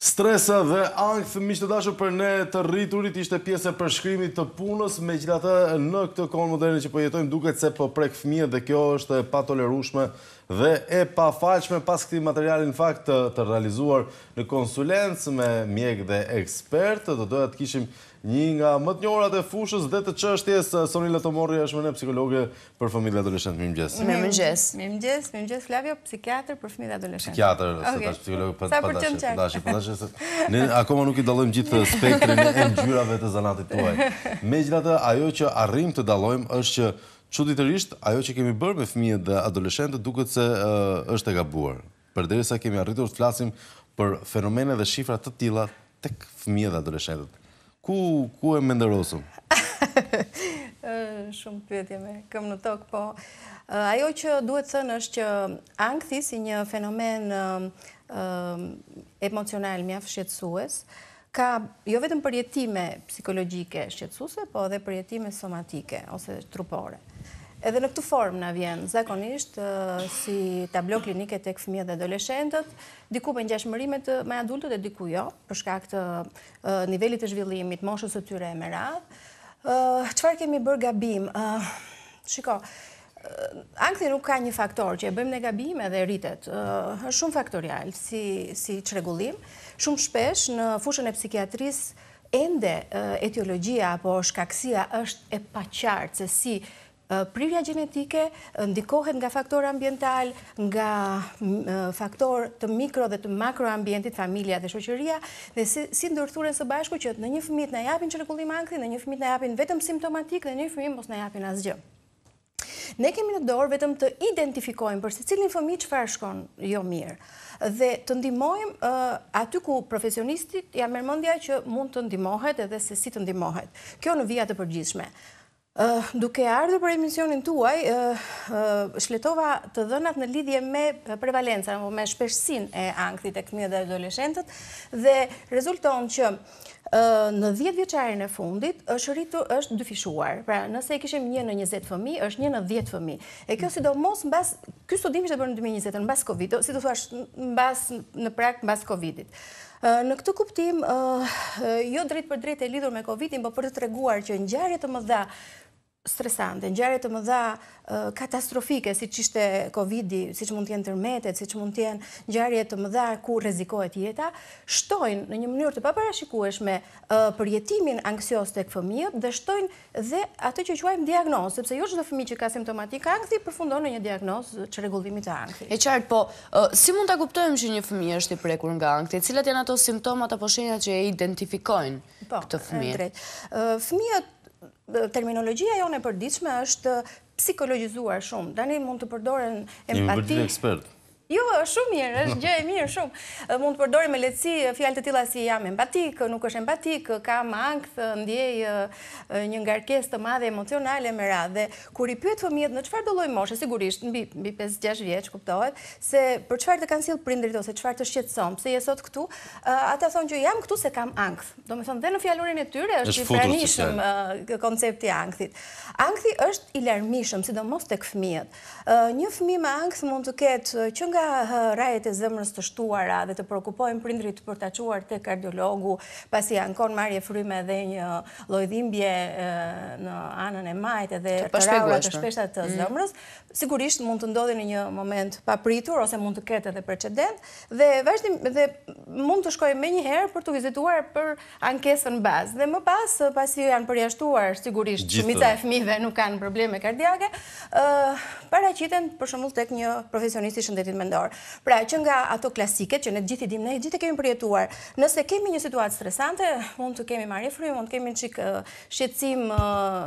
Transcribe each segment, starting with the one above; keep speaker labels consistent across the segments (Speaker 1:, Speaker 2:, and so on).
Speaker 1: Stresa dhe anksjtimi të dashur për ne të rriturit ishte pjesë e përshkrimit të punës, megjithatë në këtë kohë moderne që po jetojmë duket se po prek fëmijët dhe kjo është patolerueshme dhe e pafalshme pas këtij materiali në fakt të realizuar në konsulencë me mjekë dhe ekspertë, do doja të kishim një nga më të njohurat e fushës dhe të çështjes Sonila Tomorri është më ne psikologe për fëmijë dhe adoleshentë. Mirëmëngjes. Mirëmëngjes.
Speaker 2: Mirëmëngjes, mirëmëngjes Flavio, psikiatër për fëmijë dhe adoleshentë. Psikiatër, okay. sepse psikolog pa po pa po dashje, pa po dashje, pa
Speaker 1: dashje. Ne akoma nuk i dallojmë gjithë spektrin e ngjyrave të zanatit tuaj. Megjithatë, ajo që arrim të dallojmë është që çuditërisht ajo që kemi bërë me fëmijët dhe adoleshentët duket se është e gabuar. Përderisa kemi arritur të flasim për fenomene dhe shifra të tilla tek fëmijët dhe adoleshentët. Ku, ku e më ndërosëm?
Speaker 2: Shumë përëtje me, këmë në tokë, po. Ajo që duhet të thënë është që angthi si një fenomen emocional mjaf shqetsues, ka jo vetëm përjetime psikologike shqetsuse, po edhe përjetime somatike, ose trupore. Edhe në këtu formë në vjenë, zakonisht, si tablo klinike të këfëmi dhe adolescentët, diku për një gjashëmërimet me adultët e diku jo, përshka këtë nivellit të zhvillimit, moshës të tyre e më radhë. Qëfar kemi bërë gabim? Shiko, Angëti nuk ka një faktor që e bëjmë në gabime dhe rritet, shumë faktorial si qregullim, shumë shpesh në fushën e psikiatrisë ende etiologia apo shkaksia është e paqartë se si prirja gjenetike, ndikohet nga faktor ambiental, nga faktor të mikro dhe të makro ambientit, familia dhe shoqëria, dhe si ndërthurën së bashku që në një fëmit në japin që regullim në një fëmit në japin vetëm simptomatik dhe një fëmit mos në japin asgjë. Ne kemi në dorë vetëm të identifikojmë përse cilin fëmi që farë shkon jo mirë dhe të ndimojmë aty ku profesionistit jam mërmëndja që mund të ndimohet edhe se si të ndimohet. Kjo në vijat të përgjithshme. Eh, duke ardhur për emisionin tuaj, eh, eh, shletova të dhënat në lidhje me prevalenca, me shpeshtësin e angthit e këmijë dhe adoleshentët, dhe rezulton që në 10 vjeqarën e fundit, është rritu është dyfishuar. Pra, nëse e kishim një në 20 fëmi, është një në 10 fëmi. E kjo si do mos në bas, kështë të dimi bërë në 2020, në bas Covid, si të thuash në në prak në bas Covidit. Në këtë kuptim, jo drejt për drejt e lidur me Covidin, po për të treguar që në gjarët të më dha stresante, në të më dha katastrofike, si që ishte Covid-i, si që mund tjenë tërmetet, si që mund tjenë në gjare të më dha ku rezikohet jeta, shtojnë në një mënyrë të paparashikuesh me përjetimin anksios të këfëmijët dhe shtojnë dhe atë që quajmë diagnosë, sepse jo që dhe fëmi që ka simptomatik angthi, përfundonë në një diagnosë që regullimit të angthi. E qartë, po, si mund të kuptojmë që një fëmi është i prekur nga angthi, cilat janë ato simptomat apo shenja që po, e identifikojnë këtë fëmi? terminologjia jo në përdiqme është psikologizuar shumë. Da mund të përdore në empati. Një mund të në ekspertë. Jo, shumë mirë, është gjë e mirë shumë. Mund të përdori me lehtësi fjalë të tilla si jam empatik, nuk është empatik, ka mangth, ndjej një ngarkesë të madhe emocionale me radhë. kur i pyet fëmijët në çfarë do lloj moshë, sigurisht mbi mbi 5-6 vjeç kuptohet se për çfarë të kanë sill prindrit ose çfarë të shqetëson, pse je sot këtu, ata thonë që jam këtu se kam ankth. Do të thonë dhe në fjalorin e tyre është i pranishëm koncepti i ankthit. Ankthi është i larmishëm, sidomos tek fëmijët. Një fëmijë me ankth mund të ketë që nga disa rajet e zëmërës të shtuara dhe të prokupojnë prindrit për të quar të kardiologu, pasi ankon marje fryme dhe një lojdimbje në anën e majtë dhe të rraua të shpeshtat të mm. zëmërës, sigurisht mund të ndodhin në një moment papritur ose mund të ketë edhe precedent dhe mund të shkojnë me një herë për të vizituar për ankesën bazë. Dhe më pas, pasi janë përjashtuar sigurisht që mita e fmive nuk kanë probleme kardiake, paracitën për shumull tek një profesionisti shëndetit vendor. Pra, që nga ato klasike që ne gjithë i dim, ne gjithë e kemi përjetuar, nëse kemi një situatë stresante, mund të kemi marrë frymë, mund të kemi qikë shqecim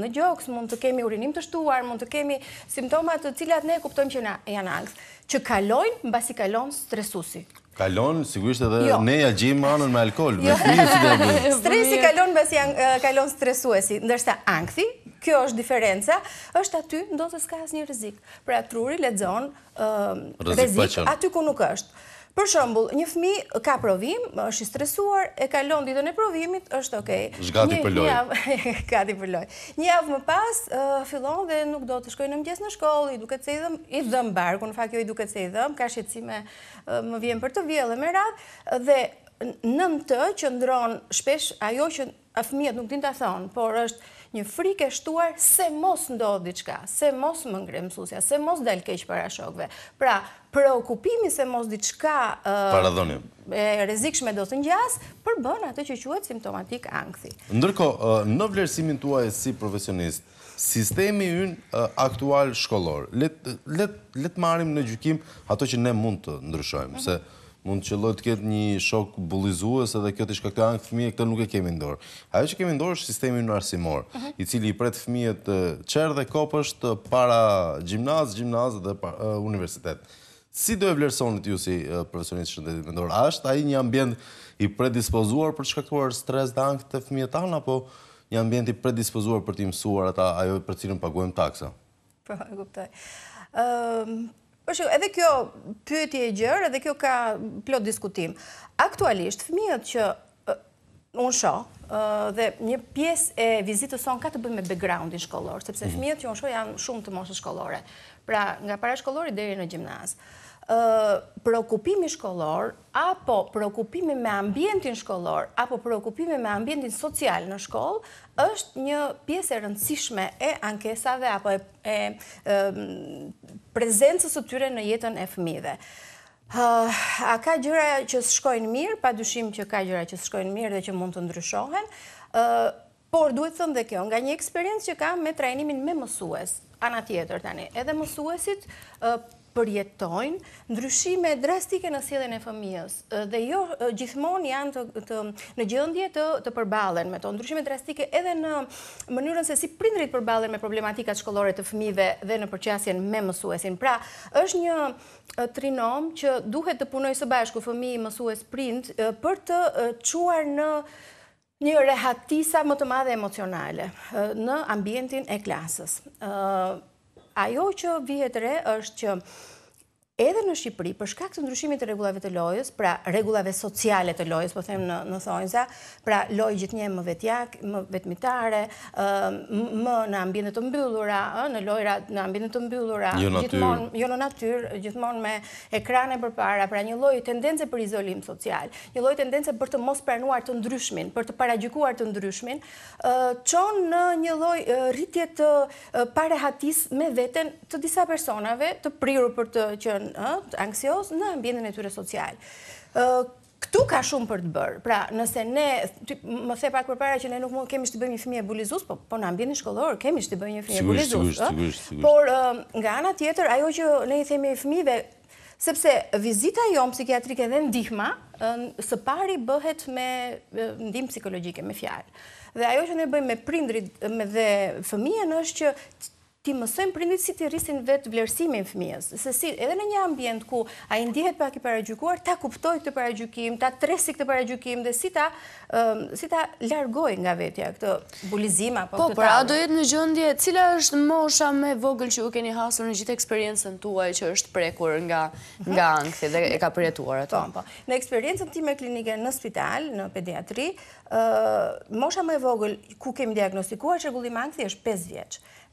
Speaker 2: në gjoks, mund të kemi urinim të shtuar, mund të kemi simptoma të cilat ne kuptojmë që janë angst, që kalojnë mbasi kalon stresusi.
Speaker 1: Kalon, sigurisht edhe neja jo. ne ja anën me alkohol. Me jo. si Stresi
Speaker 2: kalon mbasi kalon stresuesi, ndërsa ankthi kjo është diferenca, është aty ndonë të s'ka asë një rizik. Pra truri le dzonë aty ku nuk është. Për shëmbull, një fmi ka provim, është i stresuar, e kalon ditën e provimit, është okej. Shgati për loj. Shgati për loj. Një avë më pas, fillon dhe nuk do të shkojnë në mëgjes në shkollë, i duke të se i dhëm, i dhëm në fakt jo i duke të se i ka shqecime, më vjen për të vjellë e më radhë, dhe në të që ndronë shpesh ajo që a fëmijët nuk din të thonë, por është një frik e shtuar se mos ndodhë diqka, se mos më ngre mësusja, se mos dhe lkeq para shokve. Pra, preokupimi se mos diqka e rezikshme do të njësë, përbën atë që quatë simptomatik angthi.
Speaker 1: Ndërko, në vlerësimin tuaj si profesionist, sistemi yn aktual shkolor, letë marim në gjykim ato që ne mund të ndryshojmë, se mund të qëllot të ketë një shok bulizuës edhe kjo të shkaktua në fëmije, këtë nuk e kemi ndorë. Ajo që kemi ndorë është sistemi në arsimor, mhm. i cili i pretë fëmije të qërë dhe kopë para gjimnazë, gjimnazë dhe universitet. Si do e vlerësonit ju si profesionistë shëndetit ndorë? A është aji një ambjend i predispozuar për të shkaktuar stres dhe angë të fëmije të anë, apo një ambjend i predispozuar për të mësuar ata ajo për cilën paguem taksa?
Speaker 2: Po, Përshë, edhe kjo pyetje e gjërë, edhe kjo ka plot diskutim. Aktualisht, fëmijët që unë shohë, dhe një pies e vizitës son ka të bëjmë me backgroundin shkollor, sepse mhm. fëmijët që unë shohë janë shumë të moshë shkollore, pra nga para shkollori dhe në gjimnazë preokupimi shkollor, apo preokupimi me ambientin shkollor, apo preokupimi me ambientin social në shkollë, është një pjesë e rëndësishme e ankesave, apo e, e, prezencës të tyre në jetën e fëmive. A ka gjëra që shkojnë mirë, pa dyshim që ka gjëra që shkojnë mirë dhe që mund të ndryshohen, por duhet thëmë dhe kjo, nga një eksperiencë që kam me trajnimin me mësues, ana tjetër tani, edhe mësuesit, për përjetojnë ndryshime drastike në sjedhjen e fëmijës dhe jo gjithmonë janë të, të në gjendje të të përballen me to ndryshime drastike edhe në mënyrën se si prindrit përballen me problematikat shkollore të fëmijëve dhe në përqasjen me mësuesin. Pra, është një trinom që duhet të punojë së bashku fëmijë, mësues, prind për të çuar në një rehatisa më të madhe emocionale në ambientin e klasës. ë Ajo që vjetëre është që edhe në Shqipëri, për shkak të ndryshimit të regullave të lojës, pra regullave sociale të lojës, po them në në thonjza, pra lojë gjithnjë më vetjak, më vetmitare, më në ambiente të mbyllura, në lojra në ambiente të mbyllura, jo gjithmonë jo në natyrë, gjithmonë me ekrane përpara, pra një lloj tendence për izolim social, një lloj tendence për të mos pranuar të ndryshmin, për të paragjykuar të ndryshmin, qonë çon në një lloj rritje të parehatis me veten të disa personave, të prirur për të anksios në ambjendin e tyre social. Këtu ka shumë për të bërë, pra nëse ne, më the pak për para që ne nuk mund kemi shtë të bëjmë një fëmijë e bulizus, po, po në ambjendin shkollor kemi shtë të bëjmë një fëmijë e bulizus. Por nga ana tjetër, ajo që ne i themi e fëmive, sepse vizita jo në psikiatrike dhe ndihma, së pari bëhet me ndim psikologike, me fjarë. Dhe ajo që ne bëjmë me prindrit dhe fëmijen është që ti mësojmë prindit si të rrisin vetë vlerësimin fëmijës. Se si, edhe në një ambjent ku a i ndihet pak i paragjukuar, ta kuptoj këtë paragjukim, ta tresi këtë paragjukim, dhe si ta, si ta largoj nga vetja këtë bulizima. Po, po a do jetë në gjëndje, cila është mosha me vogël që u keni hasur në gjithë eksperiencën tuaj që është prekur nga, mhm. nga angthi dhe e ka përjetuar ato? Po, po. Në eksperiencën ti me klinike në spital, në pediatri, mosha me vogël ku kemi diagnostikuar që gullim angthi është 5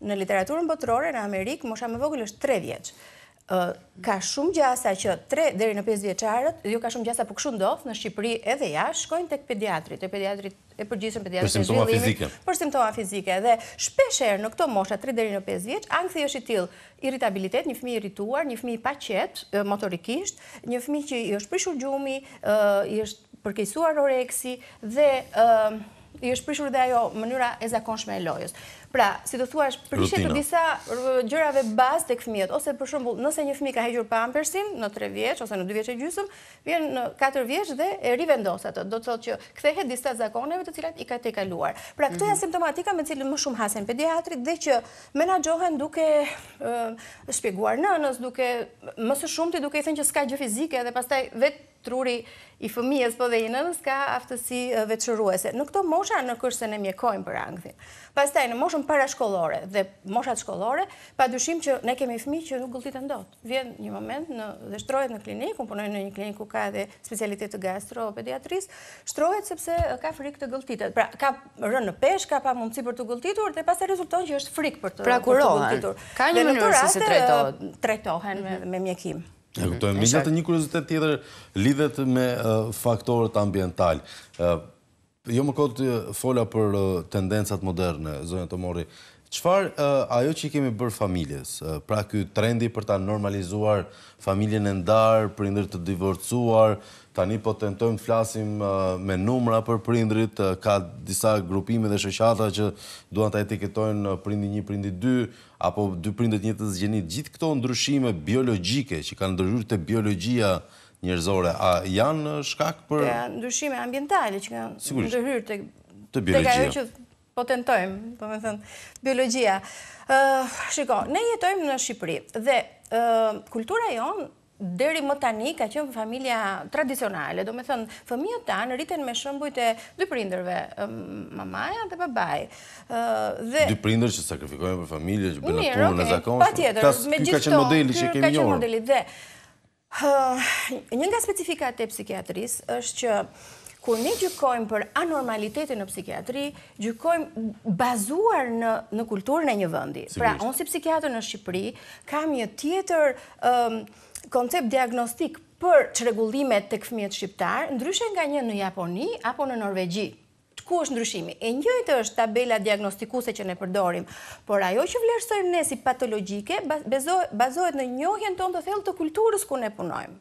Speaker 2: në literaturën botërore në Amerikë mosha më vogël është 3 vjeç. Ë ka shumë gjasa që 3 deri në 5 vjeçarët, jo ka shumë gjasa po kush ndodh në Shqipëri edhe ja, shkojnë tek pediatri, te pediatri e përgjithshëm pediatri për simptoma fizike. Për simptoma fizike dhe shpeshherë në këto mosha 3 deri në 5 vjeç, ankthi është i tillë, irritabilitet, një fëmijë irrituar, një fëmijë pa qet motorikisht, një fëmijë që i është prishur gjumi, ë i është përkeqësuar oreksi dhe ë i është prishur dhe ajo mënyra e zakonshme e lojës. Pra, si të thua është të disa gjërave bazë të këfëmijët, ose për shumë, nëse një fëmijë ka hegjur pampersin në 3 vjeqë, ose në 2 vjeqë e gjysëm, vjen në 4 vjeqë dhe e rivendosat të. Do të thotë që këthehet disa zakoneve të cilat i ka te kaluar. Pra, këtë janë mhm. simptomatika me cilën më shumë hasen pediatrit dhe që menagjohen duke shpjeguar nënës, duke mësë shumë të duke i thënë që s'ka gjë fizike dhe pastaj vetë truri i fëmijës po dhe i nënës ka aftësi veçëruese. Në këto mosha në kërse në mjekojmë për angëthin. Pas taj në moshën para dhe moshat shkollore, pa dushim që ne kemi fëmi që nuk gullit të ndotë. Vjen një moment dhe shtrojet në klinikë, unë punojnë në një klinikë ku ka dhe specialitet të gastro-pediatrisë, shtrojet sepse ka frik të gëlltitet. Pra, ka rënë në pesh, ka pa mundësi për të gëlltitur, dhe pas e rezulton që është frik për të Pra, kurohen, ka një mënyrë si se trejtohen me mjekim. E kuptojmë, mm-hmm. me gjithë
Speaker 1: një kuruzitet tjetër lidhet me faktorët ambiental. Jo më kodë të fola për tendencat moderne, zonë të mori, Qëfar ajo që i kemi bërë familjes, pra kjo trendi për ta normalizuar familjen e ndarë, prindrit të divorcuar, tani po të nëtojmë të flasim me numra për prindrit, ka disa grupime dhe shëshata që duan të etiketojnë prindi një, prindi dy, apo dy prindit një të zgjenit. Gjithë këto ndryshime biologike që kanë ndryshur të biologia njërzore, a janë shkak për...
Speaker 2: Ndryshime ambientale që kanë ndryshur
Speaker 1: të biologia
Speaker 2: po të ndojmë, po me thënë, biologia. Shiko, ne jetojmë në Shqipëri, dhe kultura jonë deri më tani ka qënë familja tradicionale, do me thënë, fëmijë të tanë rriten me shëmbujt e dy prinderve, mamaja dhe babaj. Dy
Speaker 1: prindër që sakrifikojnë për familje, që bëna punë e zakonshme. Një njerë, ok, pa Kërë ka qënë modeli që kemi njërë.
Speaker 2: Dhe, një nga specifikat e psikiatrisë është që kur ne gjykojmë për anormalitetin në psikiatri, gjykojmë bazuar në, në kulturën e një vëndi. Pra, onë si psikiatër në Shqipëri, kam një tjetër koncept diagnostik për që regullimet të këfëmjet shqiptar, ndryshe nga një në Japoni apo në Norvegji ku është ndryshimi. E njëjtë është tabela diagnostikuese që ne përdorim, por ajo që vlerësojmë ne si patologjike bazohet në njohjen tonë të thellë të kulturës ku ne punojmë.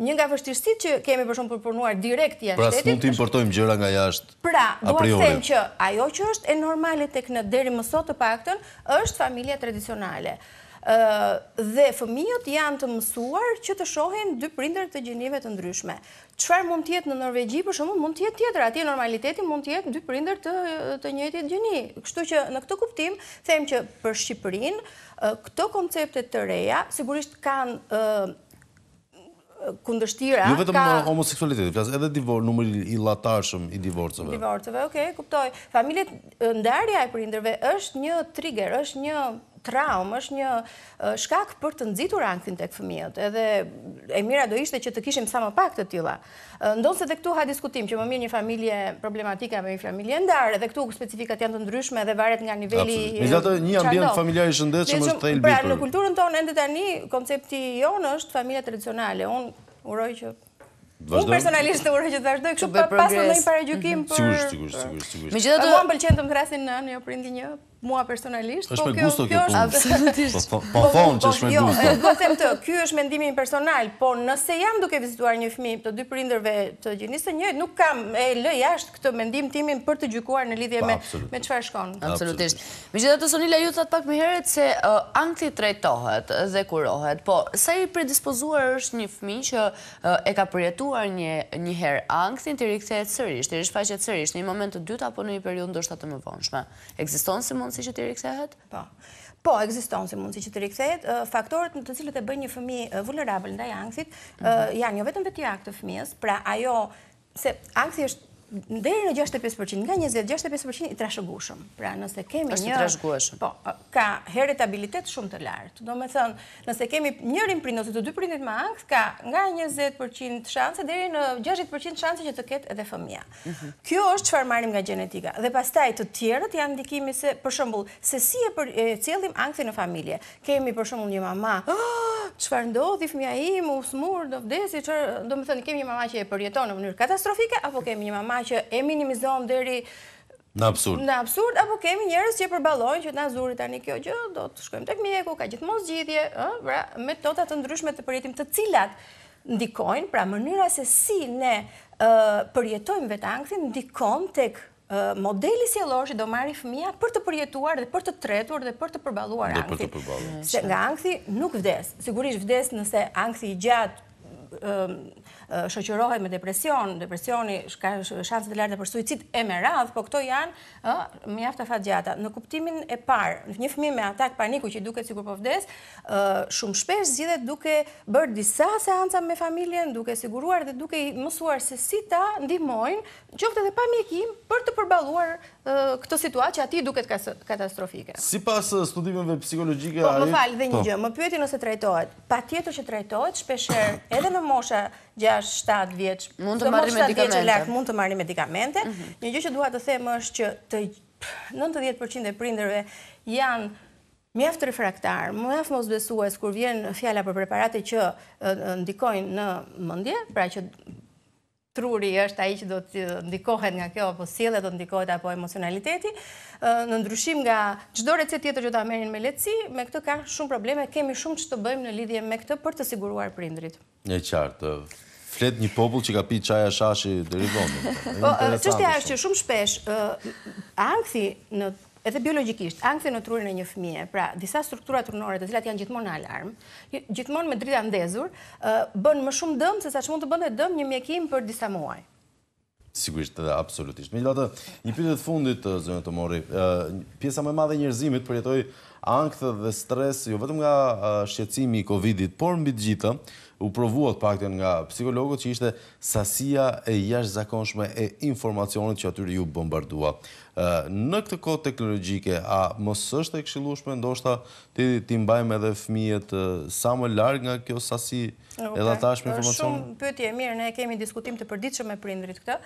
Speaker 2: Një nga vështirësit që kemi për shumë përpunuar direkt jashtë pra, shtetit... Pra, së mund
Speaker 1: të importojmë gjëra nga jashtë a
Speaker 2: priori. Pra, duha të them që ajo që është e normalit e kënë deri mësot të pakten, është familja tradicionale. Dhe fëmijët janë të mësuar që të shohen dy prinder të gjenive të ndryshme. Qëfar mund tjetë në Norvegji, për shumë mund tjetë tjetër, ati normaliteti mund tjetë dy prinder të njëtjet gjeni. Kështu që në këtë kuptim, them që për Shqipërin, këto koncepte të reja, sigurisht kanë kundështira. Jo ka vetëm
Speaker 1: homoseksualitetin flas edhe divor numri i lartëshëm i divorcëve. I
Speaker 2: divorcëve, okay, kuptoj. Familjet ndarja e prindërve është një trigger, është një traumë është një shkak për të nëzitur angthin të këfëmijët, edhe e mira do ishte që të kishim sa më pak të tila. Ndo se dhe këtu ha diskutim që më mirë një familje problematika me një familje ndarë, dhe këtu specifikat janë të ndryshme dhe varet nga nivelli... Një ambient familjar i shëndet është thejnë bitur. Pra, në kulturën tonë, endet një koncepti jonë është familje tradicionale. Unë uroj që
Speaker 1: Unë personalisht
Speaker 2: të urojë që të vazhdoj, kështu pa pasë në një paregjukim për... Sigur, sigur,
Speaker 1: sigur, sigur. gjithë të... Më
Speaker 2: gjithë të... Me gjithë të mua personalisht, po kjo kjo është absolutisht. Po po, po që është me po, gusto. Jo, do po them të, ky është mendimi im personal, po nëse jam duke vizituar një fëmijë të dy prindërve të gjinisë së njëjtë, nuk kam e lë jashtë këtë mendim timin për të gjykuar në lidhje me me çfarë shkon. Absolutisht. Megjithatë Sonila ju thot pak më herët se ankthi trajtohet dhe kurohet. Po sa i predispozuar është një fëmijë që e ka përjetuar një një herë ankthin ti rikthehet sërish, ti rishfaqet sërish në një moment të dytë apo në një periudhë ndoshta të mëvonshme. Ekziston si si që të rikthehet? Po. Po ekziston si si që të rikthehet faktorët në të cilët e bën një fëmijë vulnerabël ndaj ankthit mhm. janë jo vetëm vetja e këtij fëmijës, pra ajo se akti është deri në 65% nga 20 i trashëgushëm. Pra nëse kemi një Po, ka heretabilitet shumë të lartë. Do nëse kemi njërin prind ose të dy prindit me ankth, ka nga 20% shanse deri në 60% shanse që të ketë edhe fëmia. Mhm. Kjo është çfarë marrim nga gjenetika. Dhe pastaj të tjerët janë ndikimi se për shembull, se si e, për, e cilim në familje. Kemi për shembull një mama, ah, çfarë ndodhi fëmia im, u do vdesi, çfarë, kemi një që e përjeton në mënyrë katastrofike apo kemi një mama që e minimizohëm dheri Në absurd. Në absurd, apo kemi njerës që përbalojnë që të nazurit tani kjo gjë, do të shkojmë të këmjeku, ka gjithë mos gjithje, pra, me totat të ndryshme të përjetim të cilat ndikojnë, pra mënyra se si ne përjetojmë vetë angthin, ndikon të kë modeli si e loshi do marri fëmija për të përjetuar dhe për të tretuar dhe për të përbaluar angthin. Se nga angthin nuk vdes, sigurisht vdes nëse angthin i gjatë shoqërohet me depresion, depresioni, shanset e lartë për suicid e me radhë, po këto janë mjafta fatë gjata. Në kuptimin e parë, një fëmi me atak paniku që duke sigur po vdes, shumë shpesh zhjithet duke bërë disa seansa me familjen, duke siguruar dhe duke mësuar se si ta ndihmojnë, qofte dhe pa mjekim për të përbaluar këtë situatë që ati duket katastrofike.
Speaker 1: Si pas studimeve psikologjike... Po, më falë dhe një po. gjë,
Speaker 2: më pyeti nëse trajtojt. Pa tjetër që trajtojt, shpesher edhe në mosha 6-7 vjeç, mund të marri medikamente. Mund të marri medikamente. Mhm. Një gjë që duhet të themë është që të 90% e prinderve janë mjaftë refraktar, mjaftë mos kur vjen fjalla për preparate që ndikojnë në mëndje, pra që truri është aji që do të ndikohet nga kjo, apo sile do të ndikohet apo emocionaliteti, në ndryshim nga qdo recet tjetër që ta amerin me letësi, me këtë ka shumë probleme, kemi shumë që të bëjmë në lidhje me këtë për të siguruar prindrit.
Speaker 1: E qartë, flet një popull që ka pi qaja shashi dhe rizonë.
Speaker 2: Qështja po, është që shumë shpesh, angthi në edhe biologikisht, angthin në trurin e një fëmije, pra disa strukturat trunore të cilat janë gjithmonë në alarm, gjithmonë me drita ndezur, bën më shumë dëm se sa që mund të bënde dëm një mjekim për disa muaj.
Speaker 1: Sigurisht edhe, absolutisht. Me gjithë një pjetët fundit, zënë të mori, pjesa më madhe njërzimit përjetoj angthë dhe stres, jo vetëm nga shqetësimi i Covidit, por mbi të gjitha u provuat paktën nga psikologët që ishte sasia e jashtëzakonshme e informacionit që aty ju bombardua. në këtë kohë teknologjike a mos është e këshillueshme ndoshta ti ti mbajmë edhe fëmijët sa më larg nga kjo sasi edhe ata shumë informacion. Shumë
Speaker 2: pyetje mirë, ne kemi diskutim të përditshëm me prindrit këtë.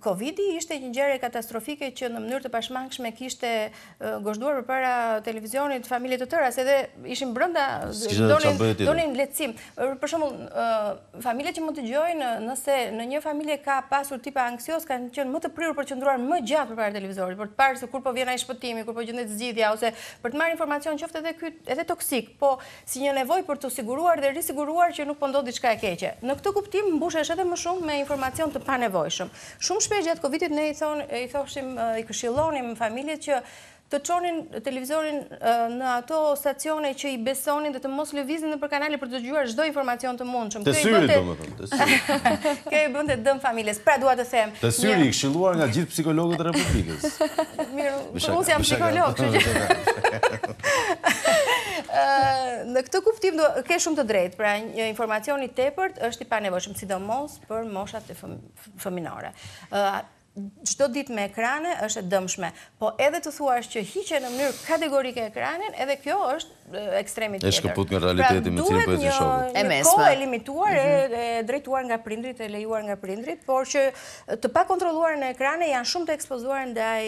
Speaker 2: Covid-i ishte një gjere katastrofike që në mënyrë të pashmangshme kishte gozhduar për para televizionit familje të tëra, se dhe ishim brënda donin letësim. Për shumë, familje që më të gjojnë, nëse në një familje ka pasur tipa anksios, kanë qënë më të prirur për qëndruar më gjatë për para televizorit, për të parë se kur po vjena i shpëtimi, kur po gjëndet zidhja, ose për të marë informacion qëftë edhe kytë edhe toksik, po si një nevoj për të siguruar dhe risiguruar që nuk pëndodit po qka e keqe. Në këtë kuptim, mbushesh edhe më shumë me informacion të panevojshëm. Shumë shumë shpesh gjatë Covidit ne i thon i thoshim i këshillonim familjet që të çonin televizorin në ato stacione që i besonin dhe të mos lëvizin nëpër kanale për të gjuar çdo informacion të mundshëm. Kjo i bënte
Speaker 1: domethënë.
Speaker 2: Kjo i bënte dëm familjes. Pra dua të them, të syri i
Speaker 1: këshilluar nga gjithë psikologët e Republikës.
Speaker 2: Mirë, unë jam psikolog,
Speaker 1: kështu
Speaker 2: Në këtë kuptim, ke shumë të drejtë, pra një informacioni të tepërt është i pa nevojshmë, si do mos për moshat të fëminore. Qdo dit me ekrane është e dëmshme, po edhe të thua është që hiqe në mënyrë kategorike ekranin, edhe kjo është ekstremit tjetër. Pra, e shkëput nga realitetin me cilë për e të shohë. Pra një kohë e limituar mhm. e drejtuar nga prindrit e lejuar nga prindrit, por që të pa kontroluar në ekrane janë shumë të ekspozuar ndaj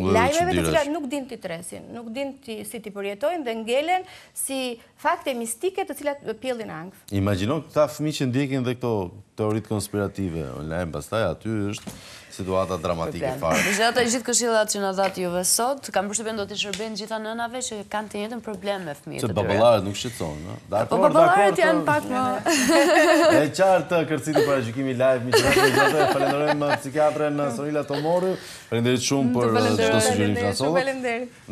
Speaker 2: lajmeve të cilat nuk din të tresin, nuk din të si të përjetojnë dhe ngelen si fakte mistike të cilat pjellin angë.
Speaker 1: Imaginon këta fmi që ndjekin dhe këto teorit konspirative, lajmë pastaj aty është situata dramatike farë. Në
Speaker 2: e gjithë këshillat që në datë juve
Speaker 1: sot, kam përshypen do të shërben gjitha nënave që kanë të njëtën problem me fëmijë të tërë. Që babëllarët nuk shqetsonë, në? Po babëllarët janë po. pak më. E qartë të kërcit i parashikimi live, mi qëtë e falenderojmë psikiatre në Sorila Tomoru, rëndërit shumë mm, për qëtë sugjerim që nësodhë.